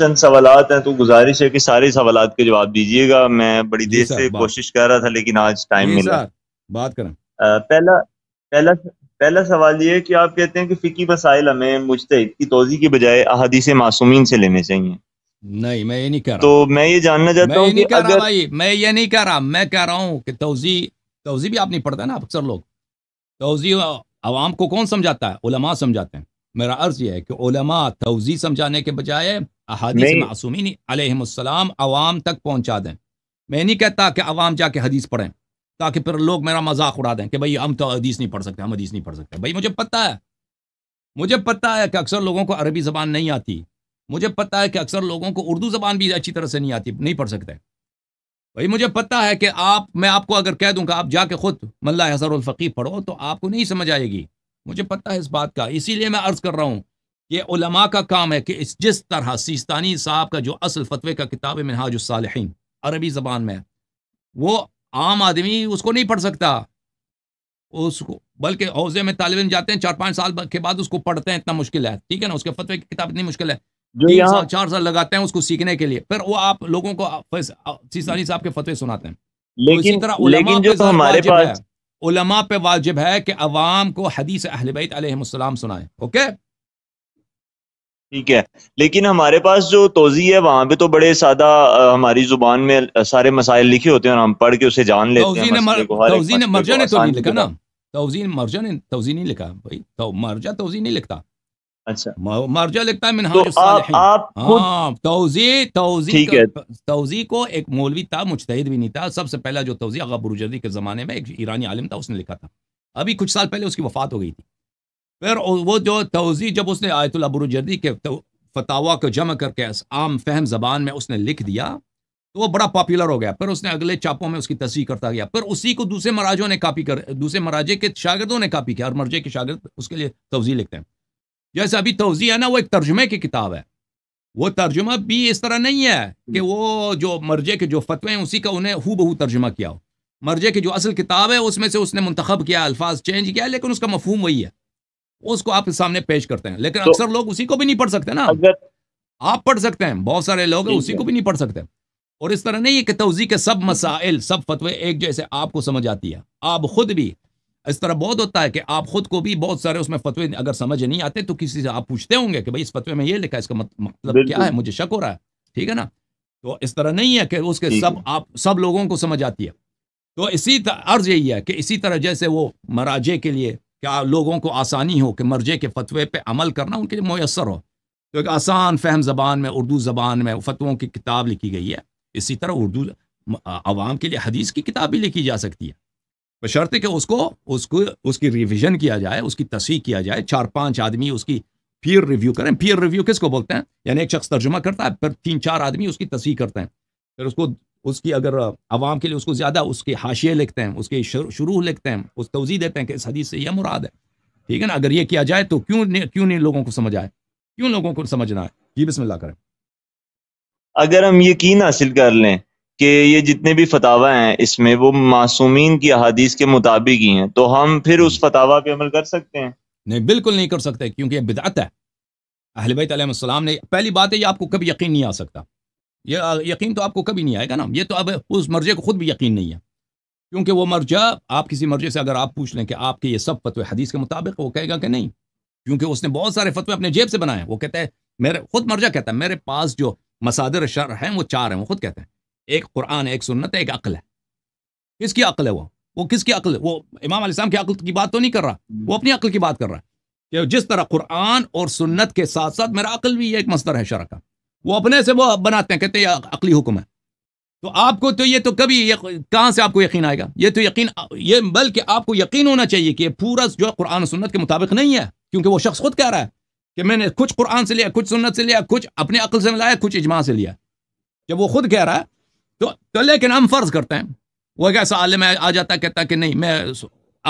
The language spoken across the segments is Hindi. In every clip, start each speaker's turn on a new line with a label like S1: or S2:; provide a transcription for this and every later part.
S1: चंद सवाल हैं तो गुजारिश है कि सारे सवाल के जवाब दीजिएगा मैं बड़ी देर से कोशिश कर रहा था लेकिन आज टाइम मिला बात करें पहला पहला पहला सवाल ये है कि आप कहते हैं कि फिकी मसाइल हमें मुश्तिद की तोजी के बजाय अहादीस मासूमीन से
S2: लेने चाहिए नहीं मैं ये नहीं कर रहा तो मैं ये जानना चाहता हूँ अगर... मैं ये नहीं कर रहा मैं कह रहा हूँ कि तोजी तोजी भी आप नहीं पढ़ता ना अक्सर लोग तोजी आवाम को कौन समझाता है उलमा समझाते हैं मेरा अर्ज यह है कि उलमा तोजी समझाने के बजाय अहादीस मासूमिन अलैहिस्सलाम आवाम तक पहुँचा दें मैं नहीं कहता कि आवाम जाके हदीस पढ़ें ताकि फिर लोग मेरा मजाक उड़ा दें कि भाई हम तो हदीस नहीं पढ़ सकते हम हदीस नहीं पढ़ सकते भाई मुझे पता है मुझे पता है कि अक्सर लोगों को अरबी ज़बान नहीं आती मुझे पता है कि अक्सर लोगों को उर्दू ज़बान भी अच्छी तरह से नहीं आती नहीं पढ़ सकते भाई मुझे पता है कि आप मैं आपको अगर कह दूँगा आप जाके खुद मल्ला हजरफ़ी पढ़ो तो आपको नहीं समझ आएगी मुझे पता है इस बात का इसीलिए मैं अर्ज़ कर रहा हूँ ये उलमा का काम है कि इस जिस तरह सिस्तानी साहब का जो असल फतवे का किताब है मिनहाजुसालहन अरबी ज़बान में वो आम आदमी उसको नहीं पढ़ सकता उसको बल्कि हौजे में तालब जाते हैं चार पाँच साल के बाद उसको पढ़ते हैं इतना मुश्किल है ठीक है ना उसके फतवे की किताब इतनी मुश्किल है तीन साल चार साल लगाते हैं उसको सीखने के लिए फिर वो आप लोगों को सिस्तानी साहब के फतवे सुनाते हैं तो लेकिन, तरह लेकिन जो तो हमारे पास उलमा पे वाजिब है कि अवाम को हदीस अहल बैत सुनाए ओके
S1: ठीक है लेकिन हमारे पास जो तोजी है वहां पे तो बड़े सादा हमारी जुबान में सारे मसाइल लिखे होते हैं और हम पढ़ के उसे जान लेते हैं मर, तोजीन मर्जा ने तो लिखा ना
S2: तोजीन मर्जा ने तोजी नहीं लिखा भाई तो मर्जा तोजी नहीं लिखता अच्छा मर्जा लिखता है तो आप, आप हाँ, तोजी तोजी तो तोजी को एक मौलवी था मुश्तद भी नहीं था सबसे पहला जो तोजी आगा बुरुजर्दी के ज़माने में एक ईरानी आलिम था उसने लिखा था अभी कुछ साल पहले उसकी वफात हो गई थी फिर वो जो तोज़ी जब उसने आयतुल्ला बुरुजर्दी के फतावा को जमा करके आम फहम जबान में उसने लिख दिया तो वो बड़ा पॉपुलर हो गया फिर उसने अगले चापों में उसकी तस्वीर करता गया फिर उसी को दूसरे मराजों ने कापी कर दूसरे मराजे के शागिदों ने कापी किया और मरजे के शागिद उसके लिए तोज़ी लिखते हैं जैसे अभी तोज़ी है ना वो एक तर्जुमे की किताब है वो तर्जुमा भी इस तरह नहीं है कि वो जो मर्जे के जो फतवे हैं उसी का उन्हें हु बहू तर्जुमा किया हो मर्जे की जो असल किताब है उसमें से उसने मंतखब किया अल्फाज चेंज किया लेकिन उसका मफहम वही है उसको आपके सामने पेश करते हैं लेकिन तो, अक्सर लोग उसी को भी नहीं पढ़ सकते ना अगर, आप पढ़ सकते हैं बहुत सारे लोग उसी को भी नहीं पढ़ सकते और इस तरह नहीं है कि तोजी के सब हम्म। मसाइल सब फतवे एक जैसे आपको समझ आती है आप खुद भी इस तरह बहुत होता है कि आप खुद को भी बहुत सारे उसमें फतवे अगर समझ नहीं आते तो किसी से आप पूछते होंगे कि भाई इस फतवे में ये लिखा है इसका मतलब क्या है मुझे शक हो रहा है ठीक है ना तो इस तरह नहीं है कि उसके सब आप सब लोगों को समझ आती है तो इसी अर्ज यही है कि इसी तरह जैसे वो मराजे के लिए क्या लोगों को आसानी हो कि मर्जे के फतवे पे अमल करना उनके लिए मैसर हो तो एक आसान फहम ज़बान में उर्दू ज़बान में फतवों की किताब लिखी गई है इसी तरह उर्दू आवाम के लिए हदीस की किताब भी लिखी जा सकती है बशर्त कि उसको उसको उसकी रिविज़न किया जाए उसकी तस्ह किया जाए चार पाँच आदमी उसकी फिर रिव्यू करें फिर रिव्यू किसको बोलते हैं यानी एक शख्स तर्जुमा करता है फिर तीन चार आदमी उसकी तस्वीर करते हैं फिर उसको उसकी अगर आवाम के लिए उसको ज़्यादा उसके हाशिए लिखते हैं उसके शुरू लिखते हैं उस तोज़ी देते हैं कि इस हदीस से यह मुराद है ठीक है ना अगर ये किया जाए तो क्यों क्यों नहीं लोगों को समझ आए क्यों लोगों को समझना है जी बिस्मिल्लाह करें
S1: अगर हम यकीन हासिल कर लें कि ये जितने भी फतावा हैं इसमें वो मासूमिन की अदीस के मुताबिक ही हैं तो हम फिर उस फतावा पे अमल कर सकते
S2: हैं नहीं बिल्कुल नहीं कर सकते क्योंकि बिदात है अहलबैत ने पहली बात है ये आपको कभी यकीन नहीं आ सकता ये यकीन तो आपको कभी नहीं आएगा ना ये तो अब उस मर्जे को खुद भी यकीन नहीं है क्योंकि वो मर्जा आप किसी मर्जे से अगर आप पूछ लें कि आपके ये सब फतवे हदीस के मुताबिक वो कहेगा कि नहीं क्योंकि उसने बहुत सारे फतवे अपने जेब से बनाए वो कहता है मेरे खुद मर्जा कहता है मेरे पास जो मसादर शर हैं वो चार हैं वो खुद कहते हैं एक कुरान है एक सुन्नत है एक अक्ल है किसकी अक्ल है वो वो किसकी अक्ल वो इमाम साहब की अक्ल की बात तो नहीं कर रहा वो अपनी अक्ल की बात कर रहा है कि जिस तरह कुरान और सुन्नत के साथ साथ मेरा अक्ल भी एक मस्तर है शर का वो अपने से वो बनाते हैं कहते हैं अकली हुक्म है तो आपको तो ये तो कभी कहाँ से आपको यकीन आएगा ये तो यकीन ये बल्कि आपको यकीन होना चाहिए कि पूरा जो है कुरान सुन्नत के मुताबिक नहीं है क्योंकि वो शख्स खुद कह रहा है कि मैंने कुछ कुरान से लिया कुछ सुन्नत से लिया कुछ अपने अकल से लाया कुछ इजमा से लिया जब वो खुद कह रहा है तो, तो लेकिन हम फर्ज करते हैं वो कैसा आलम आ जाता कहता कि नहीं मैं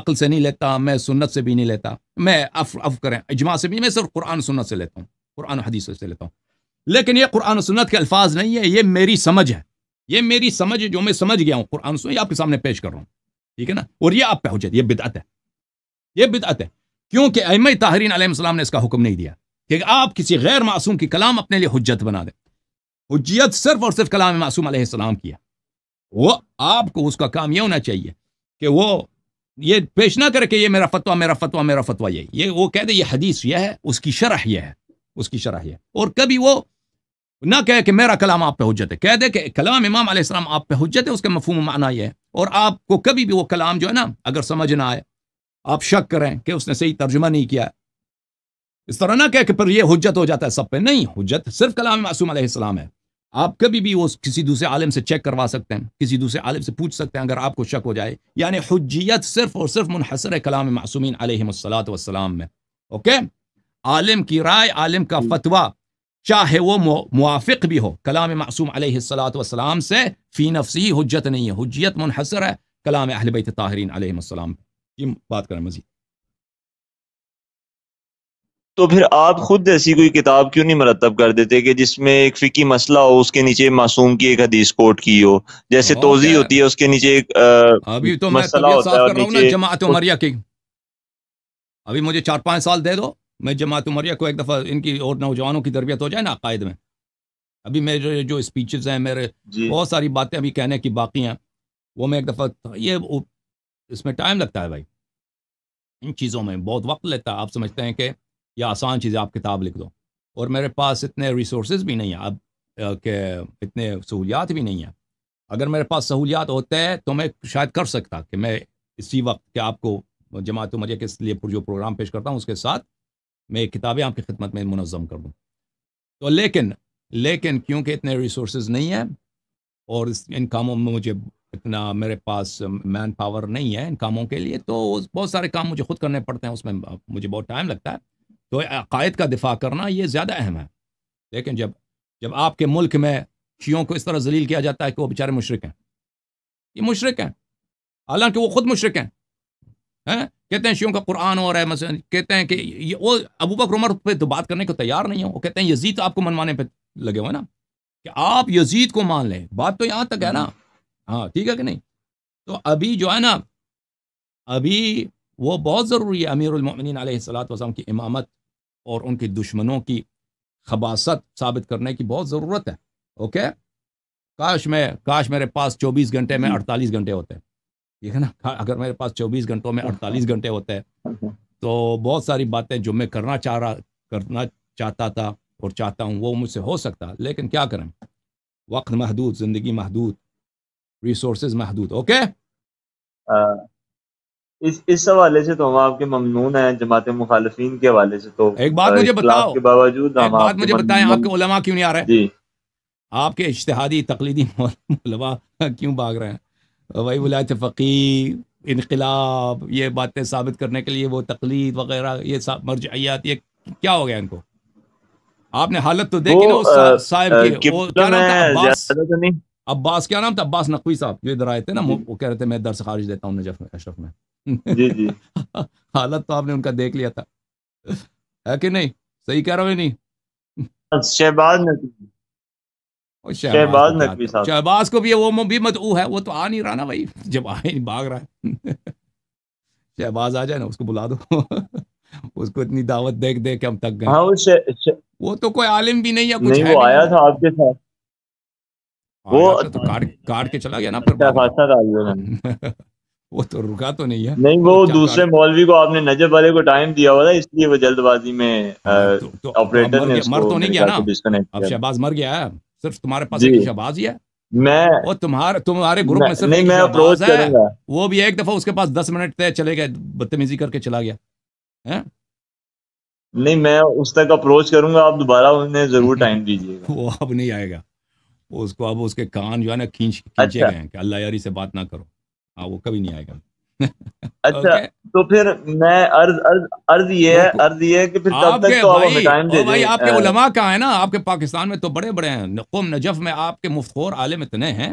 S2: अकल से नहीं लेता मैं सुन्नत से भी नहीं लेता मैं अफ अफ करें इजमा से भी मैं सिर्फ कुरान सुन्नत से लेता हूँ कुरान हदीस से लेता हूँ लेकिन ये कुरान सुन्नत के अल्फाज नहीं है ये मेरी समझ है ये मेरी समझ जो मैं समझ गया हूँ कुरान सुन आपके सामने पेश कर रहा हूँ ठीक है ना और ये आप पहुंचे ये बिदअत है ये बिदअत है क्योंकि अम ताहरीन आलम ने इसका हुक्म नहीं दिया कि आप किसी गैर मासूम की कलाम अपने लिए हजत बना दें हजत सिर्फ और सिर्फ कलाम मासूम सलाम किया वो आपको उसका काम यह होना चाहिए कि वो ये पेश ना करे कि ये मेरा फतवा मेरा फतवा मेरा फतवा ये ये वो कह दे ये हदीस यह है उसकी शरह यह है उसकी शरह यह और कभी वो ना कहे कि मेरा कलाम आप पे हजत है कह दे कि कलाम इमाम आसमाम आप पे हजत है उसका मफहम माना यह है और आपको कभी भी वो कलाम जो है ना अगर समझ ना आए आप शक करें कि उसने सही तर्जुमा नहीं किया इस तरह ना कह कि पर यह हजत हो जाता है सब पे नहीं हजत सिर्फ कलाम मासूम आसमाम है आप कभी भी वो किसी दूसरे आलम से चेक करवा सकते हैं किसी दूसरे आलम से पूछ सकते हैं अगर आपको शक हो जाए यानी हजियत सिर्फ और सिर्फ मुनहसर है कलाम मासूमिन आलमसलात वसलाम में ओके आलिम की राय आलिम का फतवा चाहे वो मुआफ़ भी हो कलाम मासूम सलाम से फ़ी नफसी हजत नहीं है हजियत मुनहसर है कलाम अहलबैत ताहरीन सलाम ये बात करें मजीद
S1: तो फिर आप खुद ऐसी कोई किताब क्यों नहीं मरतब कर देते कि जिसमें एक फ़िकी मसला हो उसके नीचे मासूम की एक हदीस कोट की हो जैसे तोजी होती है उसके नीचे
S2: एक आ, अभी तो मैं मसला होता है जमात उमरिया की अभी मुझे चार पांच साल दे दो मैं जमात उमरिया को एक दफ़ा इनकी और नौजवानों की तरबियत हो जाए ना अकायद में अभी मेरे जो स्पीचेस हैं मेरे बहुत सारी बातें अभी कहने की बाकी हैं वो मैं एक दफ़ा ये इसमें टाइम लगता है भाई इन चीज़ों में बहुत वक्त लेता है आप समझते हैं कि यह आसान चीज़ें आप किताब लिख दो और मेरे पास इतने रिसोर्स भी नहीं हैं अब के इतने सहूलियात भी नहीं हैं अगर मेरे पास सहूलियात होते हैं तो मैं शायद कर सकता कि मैं इसी वक्त के आपको जमात उमरिया के लिए जो प्रोग्राम पेश करता हूँ उसके साथ मैं किताबें आपकी खिदमत में मनज़म कर दूँ तो लेकिन लेकिन क्योंकि इतने रिसोर्स नहीं हैं और इन कामों में मुझे इतना मेरे पास मैन पावर नहीं है इन कामों के लिए तो बहुत सारे काम मुझे खुद करने पड़ते हैं उसमें मुझे बहुत टाइम लगता है तो अकायद का दिफा करना ये ज़्यादा अहम है लेकिन जब जब आपके मुल्क में शियों को इस तरह जलील किया जाता है कि वो बेचारे मुशरक हैं ये मुशरक हैं हालांकि वो खुद मुशरक हैं हैं कहते हैं शियों का कुरान और है कहते हैं कि वो अबू बकर उमर पे तो बात करने को तैयार नहीं हो वो कहते हैं यजीद तो आपको मनवाने पे लगे हुए ना कि आप यजीद को मान लें बात तो यहाँ तक है ना हाँ ठीक है कि नहीं तो अभी जो है ना अभी वो बहुत ज़रूरी है अमीरमिन सलाम की इमामत और उनके दुश्मनों की खबासत साबित करने की बहुत ज़रूरत है ओके काश मैं काश मेरे पास चौबीस घंटे में अड़तालीस घंटे होते हैं ठीक है ना हाँ। अगर मेरे पास 24 घंटों में 48 हाँ। घंटे होते हैं अच्छा। तो बहुत सारी बातें जो मैं करना चाह रहा करना चाहता था और चाहता हूँ वो मुझसे हो सकता लेकिन क्या करें वक्त महदूद ज़िंदगी महदूद रिसोर्स महदूद ओके इस इस हवाले से तो हम आपके ममनून हैं जमात
S1: मुखालफी के हवाले से तो एक बात मुझे बताओ के बावजूद एक बात मुझे बताएं
S2: आपके क्यों नहीं आ रहे हैं आपके इश्तहादी तकलीदी क्यों भाग रहे हैं वही वलायत अच्छा, फ़कीर इनकलाब ये बातें साबित करने के लिए वो तकलीद वगैरह ये मरजाइयात ये क्या हो गया इनको आपने हालत तो देखी ना साहब की वो क्या नाम था अब्बास तो अब्बास क्या नाम था अब्बास नकवी साहब जो इधर आए थे ना वो कह रहे थे मैं दर्श खारिज देता हूँ नजफ में अशरफ में हालत तो आपने उनका देख लिया था है कि नहीं सही कह रहा हूँ नहीं शहबाज नकवी और शहबाज नकवी साहब शहबाज को भी वो भी मदऊ है वो तो आ नहीं रहा ना भाई जब आए भाग रहा है शहबाज आ जाए ना उसको बुला दो उसको इतनी दावत देख देख के हम तक गए हाँ वो, शे, शे... वो तो कोई आलिम भी नहीं है कुछ नहीं, है वो आया था आपके साथ हाँ, वो तो काट काट के चला गया ना फिर वो तो रुका तो नहीं है
S1: नहीं वो तो दूसरे मौलवी को आपने नजर वाले को टाइम दिया हुआ था इसलिए वो जल्दबाजी में ऑपरेटर हाँ, तो- तो ने मर तो नहीं गया ना अब शहबाज
S2: मर गया है सिर्फ तुम्हारे पास एक शहबाज ही है मैं वो तुम्हारे तुम्हारे ग्रुप में सिर्फ नहीं मैं अप्रोच वो भी एक दफा उसके पास दस मिनट तय चले गए बदतमीजी करके चला गया है
S1: नहीं मैं उस तक अप्रोच करूंगा आप दोबारा उन्हें जरूर टाइम दीजिए
S2: वो अब नहीं आएगा उसको अब उसके कान जो है ना खींच खींचे अच्छा। गए हैं कि अल्लाह यारी से बात ना करो हाँ वो कभी नहीं आएगा
S1: अच्छा okay. तो फिर मैं अर्ज अर्ज अर्ज ये अर्ज ये कि फिर तब तक तो टाइम दे भाई आपके उलमा
S2: है ना आपके पाकिस्तान में तो बड़े बड़े हैं नकुम नजफ में आपके मुफ्तोर आलिम इतने हैं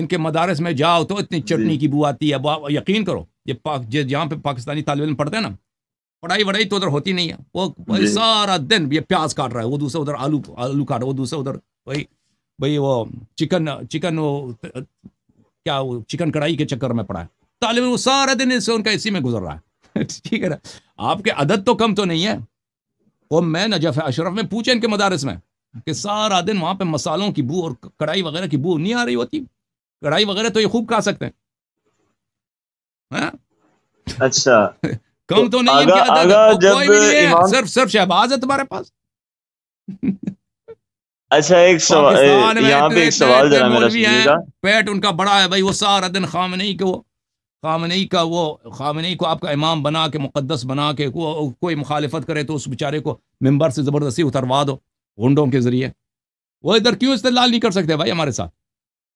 S2: इनके मदारस में जाओ तो इतनी चटनी की बू आती है यकीन करो ये पाक जहाँ पे पाकिस्तानी तालब इन पढ़ते हैं ना पढ़ाई वढ़ाई तो उधर होती नहीं है वो सारा दिन ये प्याज काट रहा है वो दूसरे उधर आलू आलू काट रहा है वो दूसरे उधर भाई भाई वो चिकन चिकन वो क्या वो चिकन कढ़ाई के चक्कर में पड़ा है तालिब वो सारा दिन इससे उनका इसी में गुजर रहा है ठीक है ना आपके अदद तो कम तो नहीं है वो मैं नजफ अशरफ में पूछे इनके मदारस में कि सारा दिन वहाँ पे मसालों की बू और कढ़ाई वगैरह की बू नहीं आ रही होती कढ़ाई वगैरह तो ये खूब खा सकते हैं
S1: है? हाँ? अच्छा कम तो नहीं आगा, आगा, तो जब कोई भी नहीं है सिर्फ
S2: सिर्फ शहबाज है तुम्हारे पास
S1: अच्छा एक सवाल यहाँ पे एक सवाल
S2: पेट उनका बड़ा है भाई वो सारा दिन खाम नहीं के वो खामनई का वो खामनई को आपका इमाम बना के मुकदस बना के को, कोई मुखालफत करे तो उस बेचारे को मंबर से ज़बरदस्ती उतरवा दो गुंडों के ज़रिए वो इधर क्यों इस्तेलाल नहीं कर सकते भाई हमारे साथ